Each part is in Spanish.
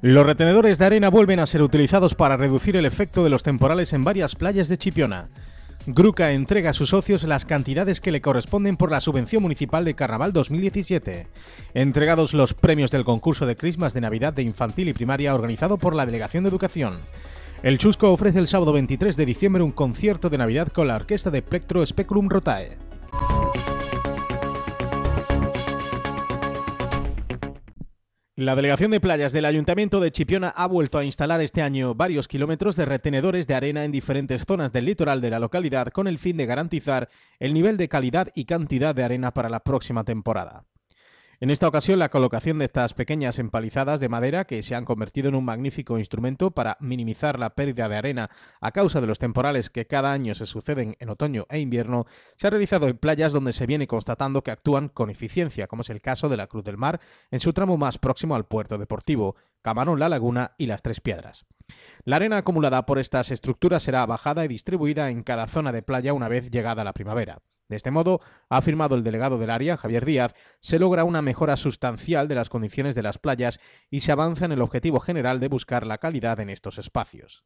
Los retenedores de arena vuelven a ser utilizados para reducir el efecto de los temporales en varias playas de Chipiona. Gruca entrega a sus socios las cantidades que le corresponden por la subvención municipal de Carnaval 2017. Entregados los premios del concurso de Christmas de Navidad de Infantil y Primaria organizado por la Delegación de Educación. El Chusco ofrece el sábado 23 de diciembre un concierto de Navidad con la orquesta de Plectro Speculum Rotae. La Delegación de Playas del Ayuntamiento de Chipiona ha vuelto a instalar este año varios kilómetros de retenedores de arena en diferentes zonas del litoral de la localidad con el fin de garantizar el nivel de calidad y cantidad de arena para la próxima temporada. En esta ocasión, la colocación de estas pequeñas empalizadas de madera que se han convertido en un magnífico instrumento para minimizar la pérdida de arena a causa de los temporales que cada año se suceden en otoño e invierno, se ha realizado en playas donde se viene constatando que actúan con eficiencia, como es el caso de la Cruz del Mar en su tramo más próximo al puerto deportivo, Camarón La Laguna y Las Tres Piedras. La arena acumulada por estas estructuras será bajada y distribuida en cada zona de playa una vez llegada la primavera. De este modo, ha afirmado el delegado del área, Javier Díaz, se logra una mejora sustancial de las condiciones de las playas y se avanza en el objetivo general de buscar la calidad en estos espacios.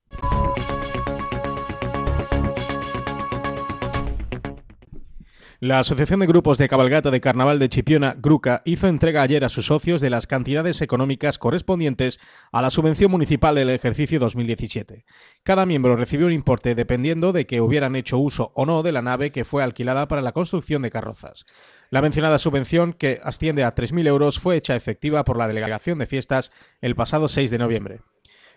La Asociación de Grupos de Cabalgata de Carnaval de Chipiona, Gruca, hizo entrega ayer a sus socios de las cantidades económicas correspondientes a la subvención municipal del ejercicio 2017. Cada miembro recibió un importe dependiendo de que hubieran hecho uso o no de la nave que fue alquilada para la construcción de carrozas. La mencionada subvención, que asciende a 3.000 euros, fue hecha efectiva por la Delegación de Fiestas el pasado 6 de noviembre.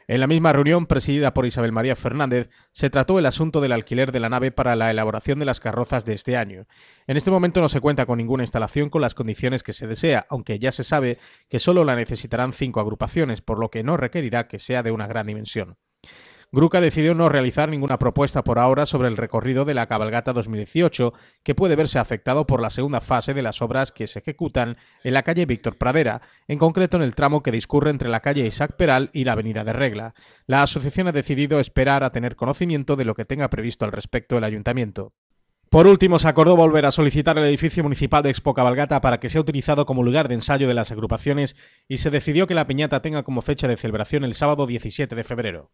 En la misma reunión, presidida por Isabel María Fernández, se trató el asunto del alquiler de la nave para la elaboración de las carrozas de este año. En este momento no se cuenta con ninguna instalación con las condiciones que se desea, aunque ya se sabe que solo la necesitarán cinco agrupaciones, por lo que no requerirá que sea de una gran dimensión. Gruca decidió no realizar ninguna propuesta por ahora sobre el recorrido de la cabalgata 2018, que puede verse afectado por la segunda fase de las obras que se ejecutan en la calle Víctor Pradera, en concreto en el tramo que discurre entre la calle Isaac Peral y la avenida de Regla. La asociación ha decidido esperar a tener conocimiento de lo que tenga previsto al respecto el ayuntamiento. Por último, se acordó volver a solicitar el edificio municipal de Expo Cabalgata para que sea utilizado como lugar de ensayo de las agrupaciones y se decidió que la piñata tenga como fecha de celebración el sábado 17 de febrero.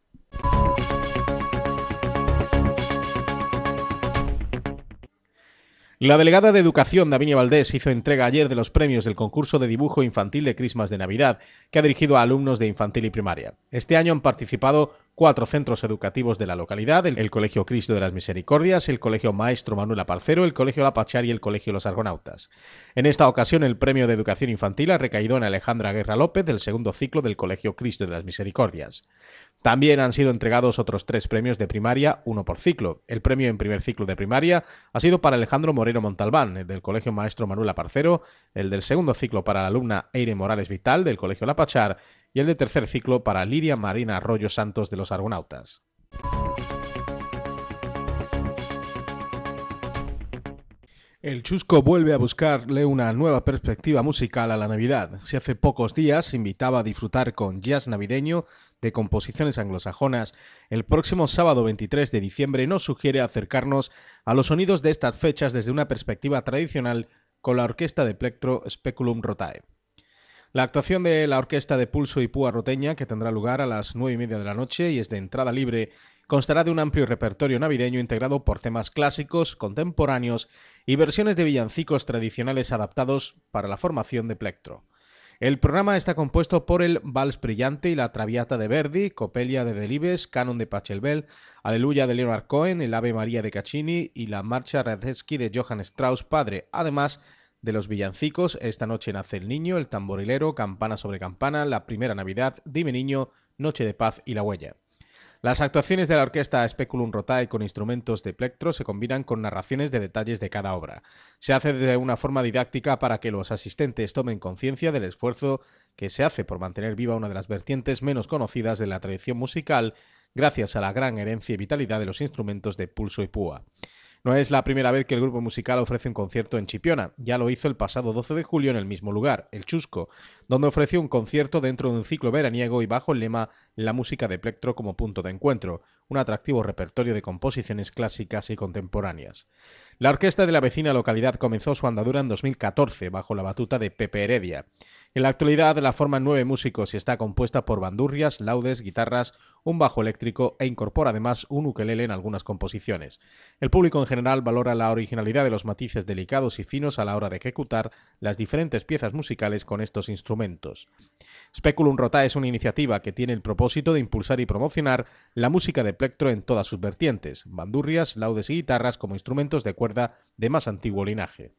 La delegada de Educación, Davinia Valdés, hizo entrega ayer de los premios del concurso de dibujo infantil de Crismas de Navidad, que ha dirigido a alumnos de infantil y primaria. Este año han participado cuatro centros educativos de la localidad, el, Colegio Cristo de las Misericordias, el Colegio Maestro Manuel Aparcero, el Colegio La Pachar y el Colegio Los Argonautas. En esta ocasión, el Premio de Educación Infantil ha recaído en Alejandra Guerra López del segundo ciclo del Colegio Cristo de las Misericordias. También han sido entregados otros tres premios de primaria, uno por ciclo. El premio en primer ciclo de primaria ha sido para Alejandro Moreno Montalbán, del Colegio Maestro Manuel Aparcero, el del segundo ciclo para la alumna Eire Morales Vital del Colegio La Pachar y el de tercer ciclo para Lidia Marina Arroyo Santos de los Argonautas. El Chusco vuelve a buscarle una nueva perspectiva musical a la Navidad. Si hace pocos días invitaba a disfrutar con jazz navideño de composiciones anglosajonas, el próximo sábado 23 de diciembre nos sugiere acercarnos a los sonidos de estas fechas desde una perspectiva tradicional con la orquesta de plectro Speculum Rotae. La actuación de la Orquesta de Pulso y Púa Roteña, que tendrá lugar a las nueve y media de la noche y es de entrada libre, constará de un amplio repertorio navideño integrado por temas clásicos, contemporáneos y versiones de villancicos tradicionales adaptados para la formación de plectro. El programa está compuesto por el Vals Brillante y la Traviata de Verdi, Copelia de Delibes, Canon de Pachelbel, Aleluya de Leonard Cohen, el Ave María de Caccini y la Marcha Radetzky de Johann Strauss padre. Además, de los villancicos. Esta noche nace el niño, el tamborilero, campana sobre campana, la primera Navidad, dime niño, noche de paz y la huella. Las actuaciones de la orquesta Speculum Rotae con instrumentos de plectro se combinan con narraciones de detalles de cada obra. Se hace de una forma didáctica para que los asistentes tomen conciencia del esfuerzo que se hace por mantener viva una de las vertientes menos conocidas de la tradición musical gracias a la gran herencia y vitalidad de los instrumentos de pulso y púa. No es la primera vez que el grupo musical ofrece un concierto en Chipiona. Ya lo hizo el pasado 12 de julio en el mismo lugar, el Chusco, donde ofreció un concierto dentro de un ciclo veraniego y bajo el lema La música de plectro como punto de encuentro, un atractivo repertorio de composiciones clásicas y contemporáneas. La orquesta de la vecina localidad comenzó su andadura en 2014 bajo la batuta de Pepe Heredia. En la actualidad la forman nueve músicos y está compuesta por bandurrias, laudes, guitarras, un bajo eléctrico e incorpora además un ukelele en algunas composiciones. El público general valora la originalidad de los matices delicados y finos a la hora de ejecutar las diferentes piezas musicales con estos instrumentos. Speculum Rota es una iniciativa que tiene el propósito de impulsar y promocionar la música de plectro en todas sus vertientes, bandurrias, laudes y guitarras como instrumentos de cuerda de más antiguo linaje.